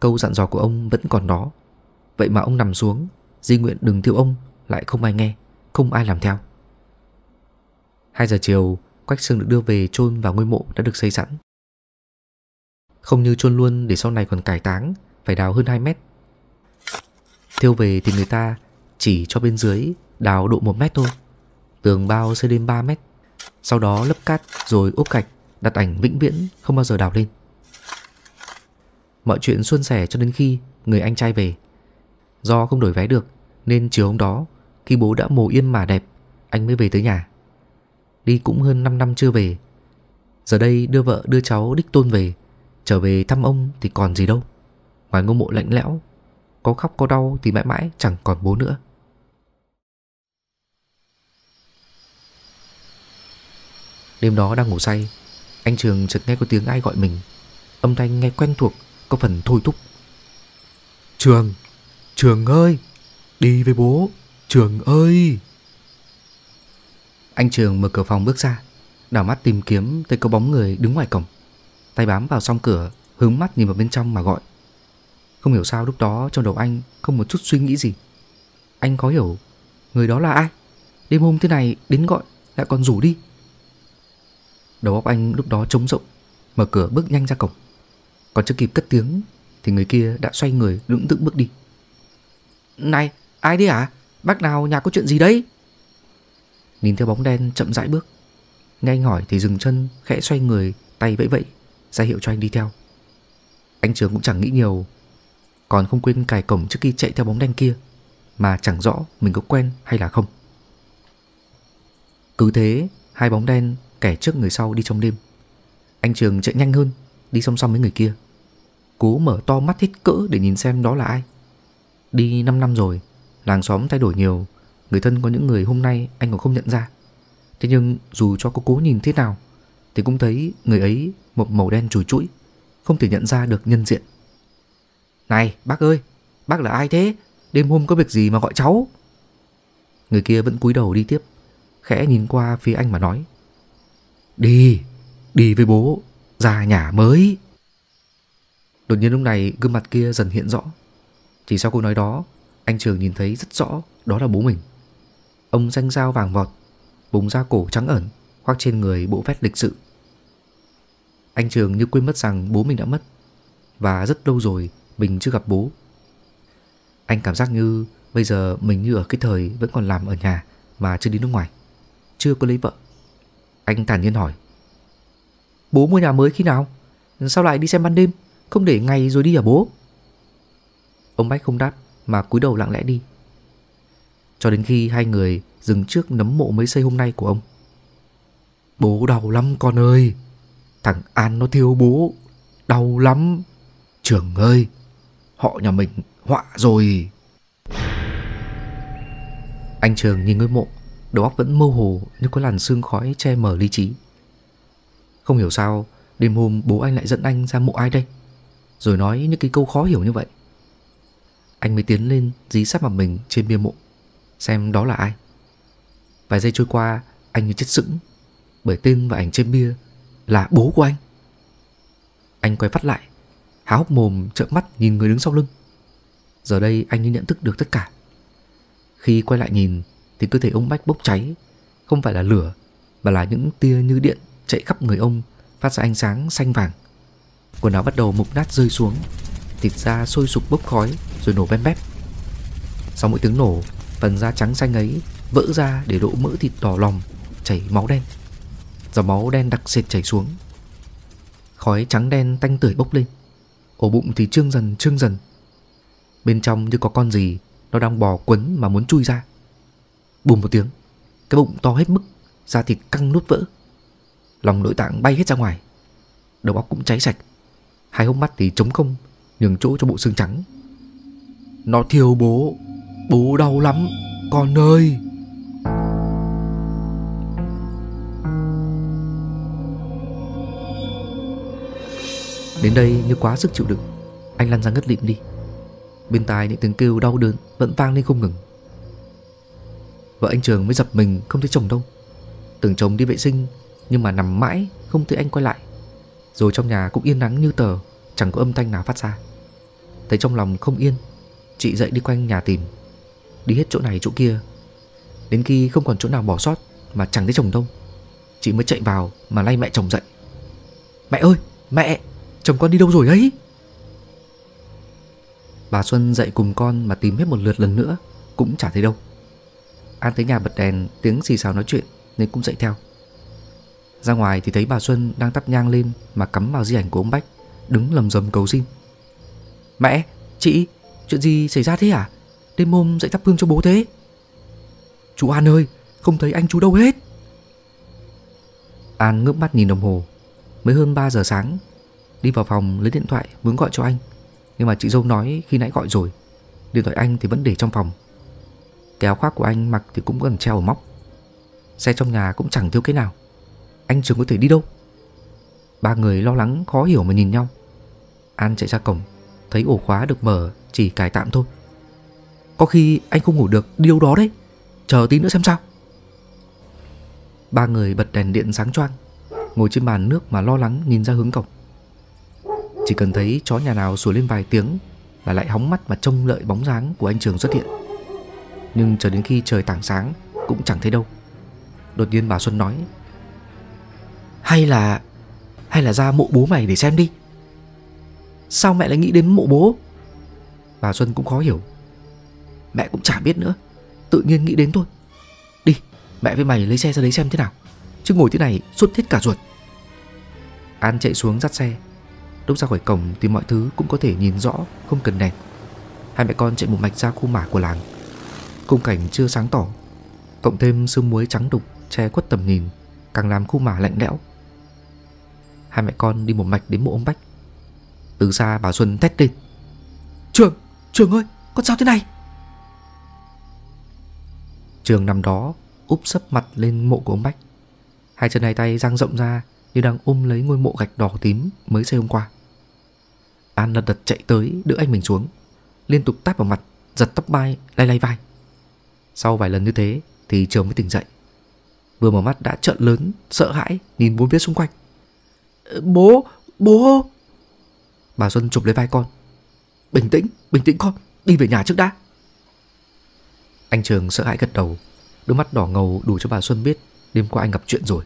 Câu dặn dò của ông vẫn còn đó. Vậy mà ông nằm xuống, di nguyện đừng thiêu ông, lại không ai nghe, không ai làm theo. Hai giờ chiều, Quách sương được đưa về chôn vào ngôi mộ đã được xây sẵn. Không như chôn luôn để sau này còn cải táng, phải đào hơn 2 mét. Thiêu về thì người ta chỉ cho bên dưới đào độ 1 mét thôi. Tường bao xây lên 3 mét. Sau đó lấp cát rồi ốp gạch, đặt ảnh vĩnh viễn không bao giờ đào lên. Mọi chuyện suôn sẻ cho đến khi người anh trai về. Do không đổi vé được nên chiều hôm đó khi bố đã mồ yên mà đẹp, anh mới về tới nhà. Đi cũng hơn 5 năm chưa về. Giờ đây đưa vợ đưa cháu đích tôn về, trở về thăm ông thì còn gì đâu. Ngoài ngôi mộ lạnh lẽo, có khóc có đau thì mãi mãi chẳng còn bố nữa. Đêm đó đang ngủ say Anh Trường chợt nghe có tiếng ai gọi mình Âm thanh nghe quen thuộc Có phần thôi thúc Trường Trường ơi Đi với bố Trường ơi Anh Trường mở cửa phòng bước ra Đảo mắt tìm kiếm thấy có bóng người đứng ngoài cổng Tay bám vào song cửa Hướng mắt nhìn vào bên trong mà gọi Không hiểu sao lúc đó trong đầu anh Không một chút suy nghĩ gì Anh có hiểu Người đó là ai Đêm hôm thế này đến gọi lại còn rủ đi Đầu óc anh lúc đó trống rỗng, Mở cửa bước nhanh ra cổng Còn chưa kịp cất tiếng Thì người kia đã xoay người lững tự bước đi Này ai đấy à Bác nào nhà có chuyện gì đấy Nhìn theo bóng đen chậm rãi bước Nghe anh hỏi thì dừng chân Khẽ xoay người tay vẫy vẫy ra hiệu cho anh đi theo Anh Trường cũng chẳng nghĩ nhiều Còn không quên cài cổng trước khi chạy theo bóng đen kia Mà chẳng rõ mình có quen hay là không Cứ thế Hai bóng đen kẻ trước người sau đi trong đêm. Anh Trường chạy nhanh hơn, đi song song với người kia. Cố mở to mắt hết cỡ để nhìn xem đó là ai. Đi 5 năm rồi, làng xóm thay đổi nhiều, người thân có những người hôm nay anh còn không nhận ra. Thế nhưng dù cho có cố nhìn thế nào, thì cũng thấy người ấy một màu đen chùi chũi, không thể nhận ra được nhân diện. Này, bác ơi, bác là ai thế? Đêm hôm có việc gì mà gọi cháu? Người kia vẫn cúi đầu đi tiếp, khẽ nhìn qua phía anh mà nói. Đi, đi với bố, ra nhà mới. Đột nhiên lúc này gương mặt kia dần hiện rõ. Chỉ sau câu nói đó, anh Trường nhìn thấy rất rõ đó là bố mình. Ông danh dao vàng vọt, búng da cổ trắng ẩn, khoác trên người bộ vest lịch sự. Anh Trường như quên mất rằng bố mình đã mất và rất lâu rồi mình chưa gặp bố. Anh cảm giác như bây giờ mình như ở cái thời vẫn còn làm ở nhà mà chưa đi nước ngoài, chưa có lấy vợ. Anh thản nhiên hỏi Bố mua nhà mới khi nào? Sao lại đi xem ban đêm? Không để ngày rồi đi à bố? Ông Bách không đáp mà cúi đầu lặng lẽ đi Cho đến khi hai người dừng trước nấm mộ mới xây hôm nay của ông Bố đau lắm con ơi Thằng An nó thiếu bố Đau lắm Trường ơi Họ nhà mình họa rồi Anh Trường nhìn ngôi mộ đầu óc vẫn mơ hồ như có làn sương khói che mờ lý trí. Không hiểu sao, đêm hôm bố anh lại dẫn anh ra mộ ai đây? Rồi nói những cái câu khó hiểu như vậy. Anh mới tiến lên dí sát mặt mình trên bia mộ, xem đó là ai. Vài giây trôi qua, anh như chết sững, bởi tên và ảnh trên bia là bố của anh. Anh quay phát lại, há hốc mồm trợn mắt nhìn người đứng sau lưng. Giờ đây anh như nhận thức được tất cả. Khi quay lại nhìn thì cơ thể ông Bách bốc cháy, không phải là lửa mà là những tia như điện chạy khắp người ông phát ra ánh sáng xanh vàng. Quần áo bắt đầu mục nát rơi xuống, thịt da sôi sục bốc khói rồi nổ bem bép. Sau mỗi tiếng nổ, phần da trắng xanh ấy vỡ ra để lộ mỡ thịt đỏ lòm chảy máu đen. Dòng máu đen đặc sệt chảy xuống. Khói trắng đen tanh tưởi bốc lên. Ổ bụng thì trương dần trương dần. Bên trong như có con gì nó đang bò quấn mà muốn chui ra. Bùm một tiếng Cái bụng to hết mức Da thịt căng nút vỡ Lòng nội tạng bay hết ra ngoài Đầu óc cũng cháy sạch Hai hốc mắt thì trống không Nhường chỗ cho bộ xương trắng Nó thiêu bố Bố đau lắm Con ơi Đến đây như quá sức chịu đựng Anh lăn ra ngất lịm đi Bên tai những tiếng kêu đau đớn Vẫn vang lên không ngừng Vợ anh Trường mới dập mình không thấy chồng đâu Tưởng chồng đi vệ sinh Nhưng mà nằm mãi không thấy anh quay lại Rồi trong nhà cũng yên nắng như tờ Chẳng có âm thanh nào phát ra Thấy trong lòng không yên Chị dậy đi quanh nhà tìm Đi hết chỗ này chỗ kia Đến khi không còn chỗ nào bỏ sót Mà chẳng thấy chồng đâu Chị mới chạy vào mà lay mẹ chồng dậy Mẹ ơi mẹ Chồng con đi đâu rồi ấy Bà Xuân dậy cùng con mà tìm hết một lượt lần nữa Cũng chả thấy đâu An tới nhà bật đèn tiếng xì xào nói chuyện Nên cũng dậy theo Ra ngoài thì thấy bà Xuân đang tắp nhang lên Mà cắm vào di ảnh của ông Bách Đứng lầm rầm cầu xin Mẹ, chị, chuyện gì xảy ra thế à Đêm hôm dậy thắp hương cho bố thế Chú An ơi, không thấy anh chú đâu hết An ngước mắt nhìn đồng hồ Mới hơn 3 giờ sáng Đi vào phòng lấy điện thoại muốn gọi cho anh Nhưng mà chị dâu nói khi nãy gọi rồi Điện thoại anh thì vẫn để trong phòng cái áo khoác của anh mặc thì cũng cần treo ở móc Xe trong nhà cũng chẳng thiếu cái nào Anh trường có thể đi đâu Ba người lo lắng khó hiểu mà nhìn nhau An chạy ra cổng Thấy ổ khóa được mở chỉ cài tạm thôi Có khi anh không ngủ được đi đâu đó đấy Chờ tí nữa xem sao Ba người bật đèn điện sáng choang Ngồi trên bàn nước mà lo lắng nhìn ra hướng cổng Chỉ cần thấy chó nhà nào sủa lên vài tiếng Là lại hóng mắt mà trông lợi bóng dáng của anh Trường xuất hiện nhưng chờ đến khi trời tảng sáng Cũng chẳng thấy đâu Đột nhiên bà Xuân nói Hay là Hay là ra mộ bố mày để xem đi Sao mẹ lại nghĩ đến mộ bố Bà Xuân cũng khó hiểu Mẹ cũng chả biết nữa Tự nhiên nghĩ đến thôi Đi mẹ với mày lấy xe ra đấy xem thế nào Chứ ngồi thế này suốt hết cả ruột An chạy xuống dắt xe Lúc ra khỏi cổng thì mọi thứ cũng có thể nhìn rõ Không cần đèn Hai mẹ con chạy một mạch ra khu mả của làng Khung cảnh chưa sáng tỏ Cộng thêm sương muối trắng đục Che khuất tầm nhìn Càng làm khu mả lạnh lẽo Hai mẹ con đi một mạch đến mộ ông Bách Từ xa bà Xuân thét lên Trường, Trường ơi, con sao thế này Trường nằm đó Úp sấp mặt lên mộ của ông Bách Hai chân hai tay dang rộng ra Như đang ôm lấy ngôi mộ gạch đỏ tím Mới xây hôm qua An lật đật chạy tới đỡ anh mình xuống Liên tục tát vào mặt Giật tóc vai, lay lay vai sau vài lần như thế thì Trường mới tỉnh dậy. Vừa mở mắt đã trợn lớn, sợ hãi, nhìn bốn phía xung quanh. Ờ, bố, bố! Bà Xuân chụp lấy vai con. Bình tĩnh, bình tĩnh con, đi về nhà trước đã. Anh Trường sợ hãi gật đầu, đôi mắt đỏ ngầu đủ cho bà Xuân biết đêm qua anh gặp chuyện rồi.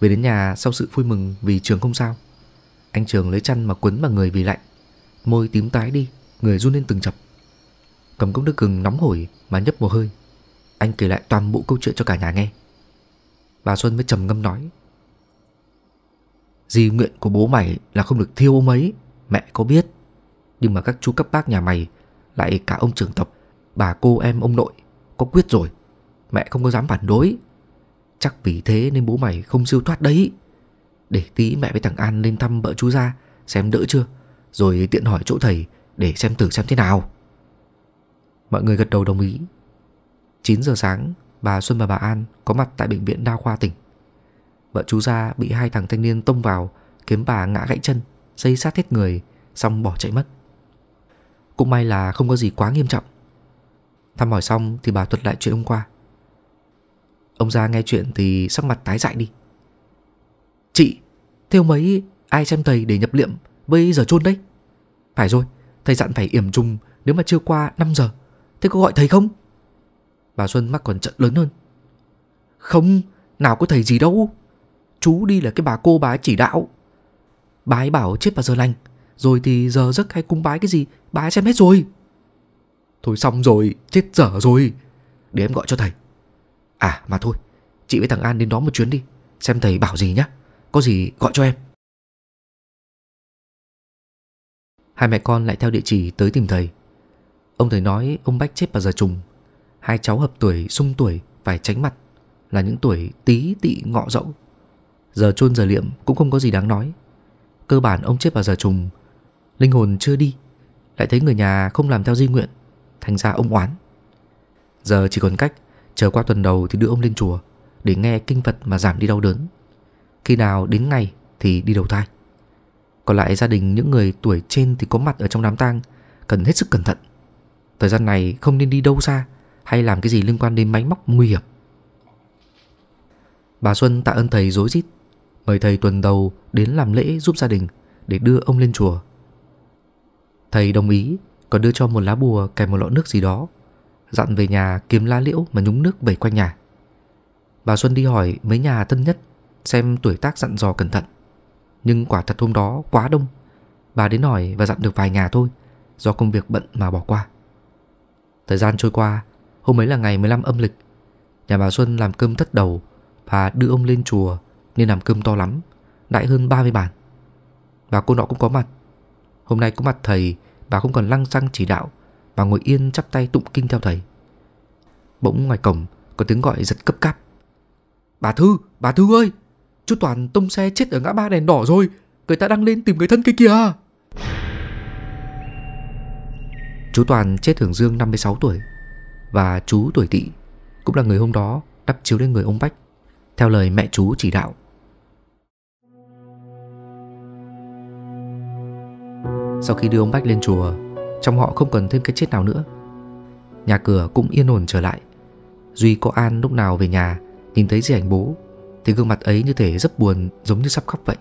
Về đến nhà sau sự vui mừng vì Trường không sao, anh Trường lấy chăn mà quấn vào người vì lạnh, môi tím tái đi, người run lên từng chập cầm cốc nước gừng nóng hổi mà nhấp một hơi. Anh kể lại toàn bộ câu chuyện cho cả nhà nghe. Bà Xuân mới trầm ngâm nói. Di nguyện của bố mày là không được thiêu ông ấy, mẹ có biết. Nhưng mà các chú cấp bác nhà mày, lại cả ông trưởng tập, bà cô em ông nội, có quyết rồi. Mẹ không có dám phản đối. Chắc vì thế nên bố mày không siêu thoát đấy. Để tí mẹ với thằng An lên thăm vợ chú ra, xem đỡ chưa. Rồi tiện hỏi chỗ thầy để xem thử xem thế nào. Mọi người gật đầu đồng ý 9 giờ sáng Bà Xuân và bà An có mặt tại bệnh viện đa khoa tỉnh Vợ chú gia bị hai thằng thanh niên tông vào khiến bà ngã gãy chân Dây sát hết người Xong bỏ chạy mất Cũng may là không có gì quá nghiêm trọng Thăm hỏi xong thì bà thuật lại chuyện hôm qua Ông ra nghe chuyện thì sắc mặt tái dại đi Chị theo mấy ai xem thầy để nhập liệm Bây giờ chôn đấy Phải rồi Thầy dặn phải yểm trùng nếu mà chưa qua 5 giờ Thế có gọi thầy không Bà Xuân mắc còn trận lớn hơn Không Nào có thầy gì đâu Chú đi là cái bà cô bà ấy chỉ đạo Bà ấy bảo chết bà giờ lành Rồi thì giờ giấc hay cung bái cái gì Bà ấy xem hết rồi Thôi xong rồi Chết dở rồi Để em gọi cho thầy À mà thôi Chị với thằng An đến đó một chuyến đi Xem thầy bảo gì nhá Có gì gọi cho em Hai mẹ con lại theo địa chỉ tới tìm thầy Ông thầy nói ông Bách chết vào giờ trùng Hai cháu hợp tuổi sung tuổi Phải tránh mặt Là những tuổi tí tị ngọ dậu Giờ chôn giờ liệm cũng không có gì đáng nói Cơ bản ông chết vào giờ trùng Linh hồn chưa đi Lại thấy người nhà không làm theo di nguyện Thành ra ông oán Giờ chỉ còn cách Chờ qua tuần đầu thì đưa ông lên chùa Để nghe kinh Phật mà giảm đi đau đớn Khi nào đến ngày thì đi đầu thai Còn lại gia đình những người tuổi trên thì có mặt ở trong đám tang Cần hết sức cẩn thận Thời gian này không nên đi đâu xa Hay làm cái gì liên quan đến máy móc nguy hiểm Bà Xuân tạ ơn thầy rối rít Mời thầy tuần đầu đến làm lễ giúp gia đình Để đưa ông lên chùa Thầy đồng ý Còn đưa cho một lá bùa kèm một lọ nước gì đó Dặn về nhà kiếm lá liễu Mà nhúng nước vẩy quanh nhà Bà Xuân đi hỏi mấy nhà thân nhất Xem tuổi tác dặn dò cẩn thận Nhưng quả thật hôm đó quá đông Bà đến hỏi và dặn được vài nhà thôi Do công việc bận mà bỏ qua Thời gian trôi qua, hôm ấy là ngày 15 âm lịch. Nhà bà Xuân làm cơm thất đầu và đưa ông lên chùa nên làm cơm to lắm, đại hơn 30 bàn. Bà cô nọ cũng có mặt. Hôm nay có mặt thầy, bà không còn lăng xăng chỉ đạo bà ngồi yên chắp tay tụng kinh theo thầy. Bỗng ngoài cổng có tiếng gọi giật cấp cáp. Bà Thư, bà Thư ơi, chú Toàn tông xe chết ở ngã ba đèn đỏ rồi, người ta đang lên tìm người thân kia kìa. Chú Toàn chết hưởng dương 56 tuổi Và chú tuổi tỵ Cũng là người hôm đó đắp chiếu lên người ông Bách Theo lời mẹ chú chỉ đạo Sau khi đưa ông Bách lên chùa Trong họ không cần thêm cái chết nào nữa Nhà cửa cũng yên ổn trở lại Duy có An lúc nào về nhà Nhìn thấy di ảnh bố Thì gương mặt ấy như thể rất buồn Giống như sắp khóc vậy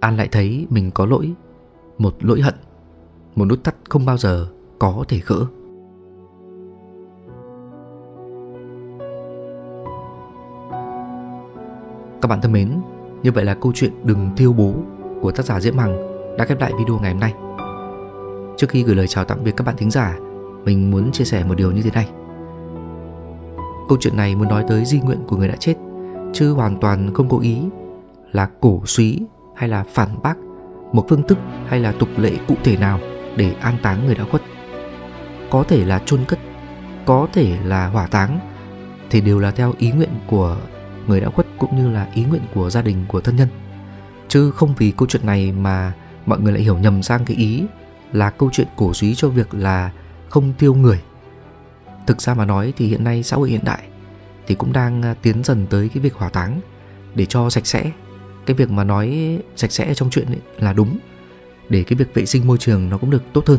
An lại thấy mình có lỗi Một lỗi hận một nút thắt không bao giờ có thể gỡ. Các bạn thân mến, như vậy là câu chuyện Đừng Thiêu Bố của tác giả Diễm Hằng đã khép lại video ngày hôm nay. Trước khi gửi lời chào tạm biệt các bạn thính giả, mình muốn chia sẻ một điều như thế này. Câu chuyện này muốn nói tới di nguyện của người đã chết, chứ hoàn toàn không cố ý là cổ suý hay là phản bác một phương thức hay là tục lệ cụ thể nào để an táng người đã khuất có thể là chôn cất có thể là hỏa táng thì đều là theo ý nguyện của người đã khuất cũng như là ý nguyện của gia đình của thân nhân chứ không vì câu chuyện này mà mọi người lại hiểu nhầm sang cái ý là câu chuyện cổ suý cho việc là không tiêu người thực ra mà nói thì hiện nay xã hội hiện đại thì cũng đang à, tiến dần tới cái việc hỏa táng để cho sạch sẽ cái việc mà nói sạch sẽ trong chuyện ấy là đúng để cái việc vệ sinh môi trường nó cũng được tốt hơn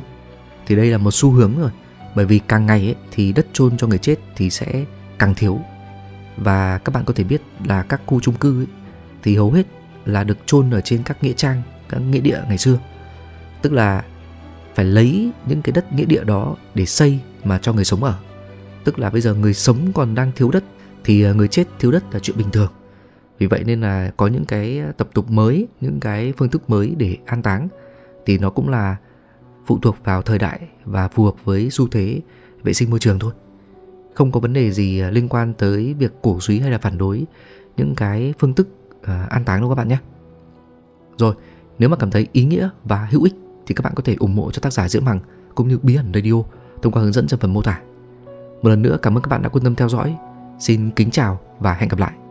thì đây là một xu hướng rồi bởi vì càng ngày ấy, thì đất chôn cho người chết thì sẽ càng thiếu và các bạn có thể biết là các khu chung cư ấy, thì hầu hết là được chôn ở trên các nghĩa trang các nghĩa địa ngày xưa tức là phải lấy những cái đất nghĩa địa đó để xây mà cho người sống ở tức là bây giờ người sống còn đang thiếu đất thì ờ, người chết thiếu đất là chuyện bình thường vì vậy nên là có những cái tập tục mới những cái phương thức mới để an táng thì nó cũng là phụ thuộc vào thời đại và phù hợp với xu thế vệ sinh môi trường thôi không có vấn đề gì à, liên quan tới việc cổ suý hay là phản đối những cái phương thức à, an táng đâu các bạn nhé rồi nếu mà cảm thấy ý nghĩa và hữu ích thì các bạn có thể ủng hộ cho tác giả Diễm Hằng cũng như Bí ẩn Radio thông qua hướng dẫn trong phần mô tả. Một lần nữa cảm ơn các bạn đã quan tâm theo dõi. Xin kính chào và hẹn gặp lại.